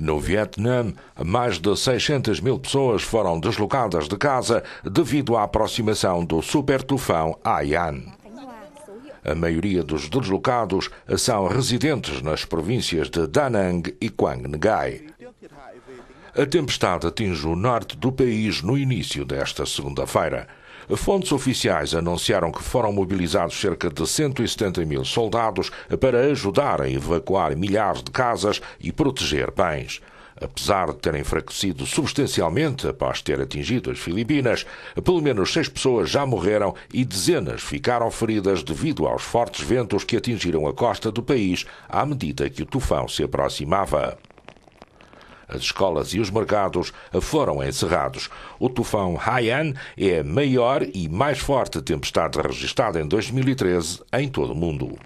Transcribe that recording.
No Vietnã, mais de 600 mil pessoas foram deslocadas de casa devido à aproximação do supertufão Haiyan. A maioria dos deslocados são residentes nas províncias de Da Nang e Quang Ngai a tempestade atinge o norte do país no início desta segunda-feira. Fontes oficiais anunciaram que foram mobilizados cerca de 170 mil soldados para ajudar a evacuar milhares de casas e proteger bens. Apesar de ter enfraquecido substancialmente após ter atingido as Filipinas, pelo menos seis pessoas já morreram e dezenas ficaram feridas devido aos fortes ventos que atingiram a costa do país à medida que o tufão se aproximava. As escolas e os mercados foram encerrados. O tufão Haiyan é a maior e mais forte tempestade registrada em 2013 em todo o mundo.